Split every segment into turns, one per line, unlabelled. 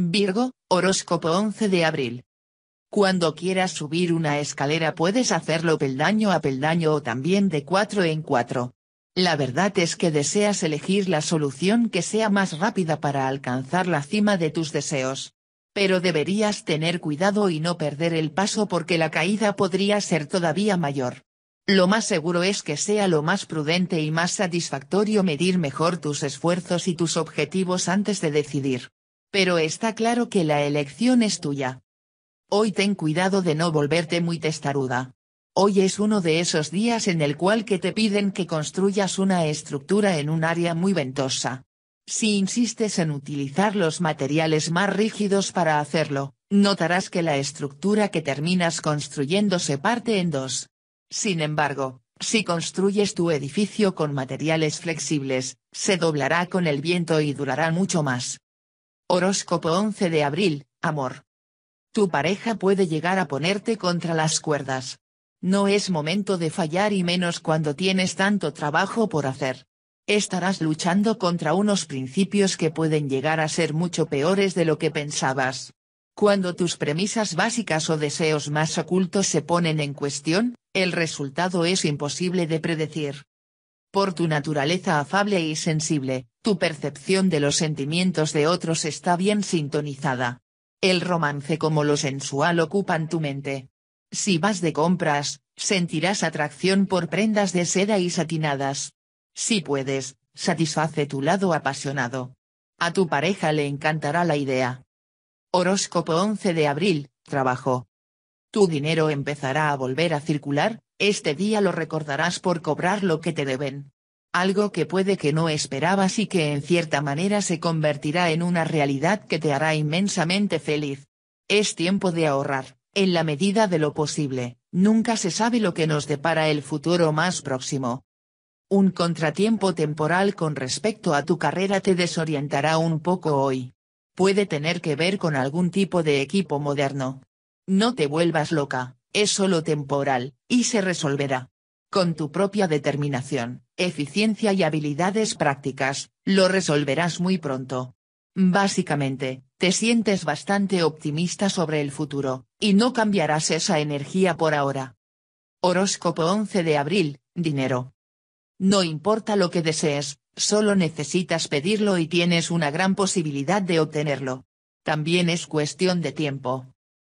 Virgo, horóscopo 11 de abril. Cuando quieras subir una escalera puedes hacerlo peldaño a peldaño o también de cuatro en cuatro. La verdad es que deseas elegir la solución que sea más rápida para alcanzar la cima de tus deseos. Pero deberías tener cuidado y no perder el paso porque la caída podría ser todavía mayor. Lo más seguro es que sea lo más prudente y más satisfactorio medir mejor tus esfuerzos y tus objetivos antes de decidir pero está claro que la elección es tuya. Hoy ten cuidado de no volverte muy testaruda. Hoy es uno de esos días en el cual que te piden que construyas una estructura en un área muy ventosa. Si insistes en utilizar los materiales más rígidos para hacerlo, notarás que la estructura que terminas construyendo se parte en dos. Sin embargo, si construyes tu edificio con materiales flexibles, se doblará con el viento y durará mucho más. Horóscopo 11 de abril, amor. Tu pareja puede llegar a ponerte contra las cuerdas. No es momento de fallar y menos cuando tienes tanto trabajo por hacer. Estarás luchando contra unos principios que pueden llegar a ser mucho peores de lo que pensabas. Cuando tus premisas básicas o deseos más ocultos se ponen en cuestión, el resultado es imposible de predecir. Por tu naturaleza afable y sensible, tu percepción de los sentimientos de otros está bien sintonizada. El romance como lo sensual ocupan tu mente. Si vas de compras, sentirás atracción por prendas de seda y satinadas. Si puedes, satisface tu lado apasionado. A tu pareja le encantará la idea. Horóscopo 11 de abril, trabajo. Tu dinero empezará a volver a circular, este día lo recordarás por cobrar lo que te deben algo que puede que no esperabas y que en cierta manera se convertirá en una realidad que te hará inmensamente feliz. Es tiempo de ahorrar, en la medida de lo posible, nunca se sabe lo que nos depara el futuro más próximo. Un contratiempo temporal con respecto a tu carrera te desorientará un poco hoy. Puede tener que ver con algún tipo de equipo moderno. No te vuelvas loca, es solo temporal, y se resolverá. Con tu propia determinación, eficiencia y habilidades prácticas, lo resolverás muy pronto. Básicamente, te sientes bastante optimista sobre el futuro, y no cambiarás esa energía por ahora. Horóscopo 11 de abril, dinero. No importa lo que desees, solo necesitas pedirlo y tienes una gran posibilidad de obtenerlo. También es cuestión de tiempo.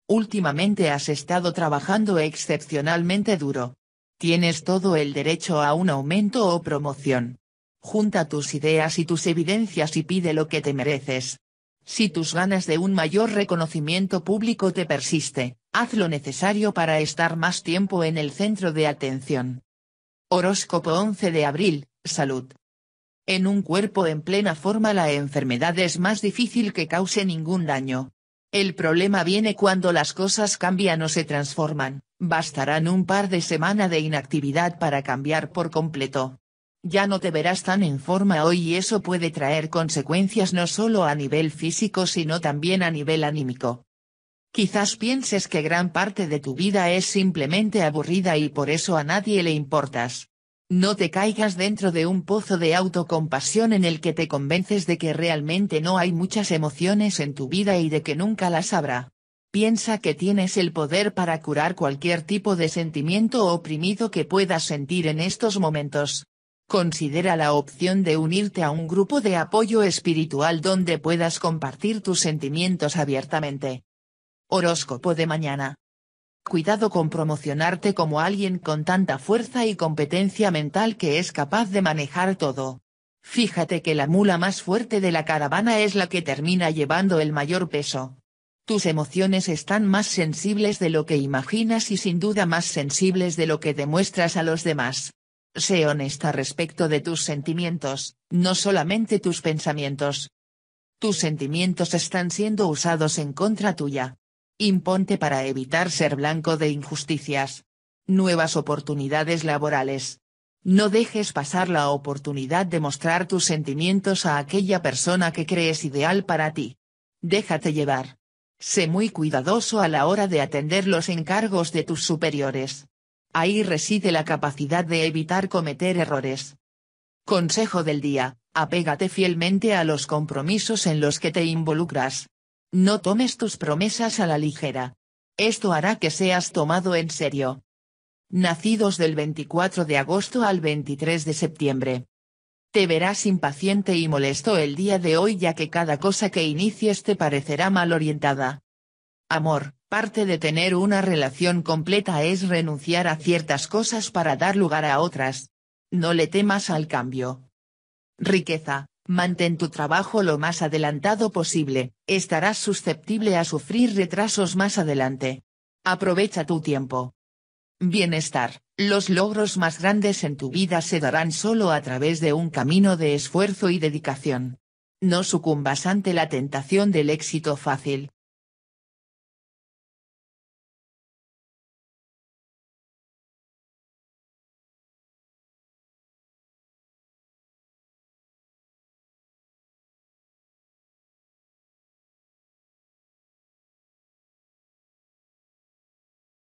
Últimamente has estado trabajando excepcionalmente duro, Tienes todo el derecho a un aumento o promoción. Junta tus ideas y tus evidencias y pide lo que te mereces. Si tus ganas de un mayor reconocimiento público te persiste, haz lo necesario para estar más tiempo en el centro de atención. Horóscopo 11 de abril, Salud. En un cuerpo en plena forma la enfermedad es más difícil que cause ningún daño, el problema viene cuando las cosas cambian o se transforman, bastarán un par de semanas de inactividad para cambiar por completo. Ya no te verás tan en forma hoy y eso puede traer consecuencias no solo a nivel físico sino también a nivel anímico. Quizás pienses que gran parte de tu vida es simplemente aburrida y por eso a nadie le importas. No te caigas dentro de un pozo de autocompasión en el que te convences de que realmente no hay muchas emociones en tu vida y de que nunca las habrá. Piensa que tienes el poder para curar cualquier tipo de sentimiento oprimido que puedas sentir en estos momentos. Considera la opción de unirte a un grupo de apoyo espiritual donde puedas compartir tus sentimientos abiertamente. Horóscopo de mañana, Cuidado con promocionarte como alguien con tanta fuerza y competencia mental que es capaz de manejar todo. Fíjate que la mula más fuerte de la caravana es la que termina llevando el mayor peso. Tus emociones están más sensibles de lo que imaginas y sin duda más sensibles de lo que demuestras a los demás. Sé honesta respecto de tus sentimientos, no solamente tus pensamientos. Tus sentimientos están siendo usados en contra tuya. Imponte para evitar ser blanco de injusticias. Nuevas oportunidades laborales. No dejes pasar la oportunidad de mostrar tus sentimientos a aquella persona que crees ideal para ti. Déjate llevar. Sé muy cuidadoso a la hora de atender los encargos de tus superiores. Ahí reside la capacidad de evitar cometer errores. Consejo del día, apégate fielmente a los compromisos en los que te involucras. No tomes tus promesas a la ligera. Esto hará que seas tomado en serio. Nacidos del 24 de agosto al 23 de septiembre. Te verás impaciente y molesto el día de hoy ya que cada cosa que inicies te parecerá mal orientada. Amor, parte de tener una relación completa es renunciar a ciertas cosas para dar lugar a otras. No le temas al cambio. Riqueza, Mantén tu trabajo lo más adelantado posible, estarás susceptible a sufrir retrasos más adelante. Aprovecha tu tiempo. Bienestar. Los logros más grandes en tu vida se darán solo a través de un camino de esfuerzo y dedicación. No sucumbas ante la tentación del éxito fácil,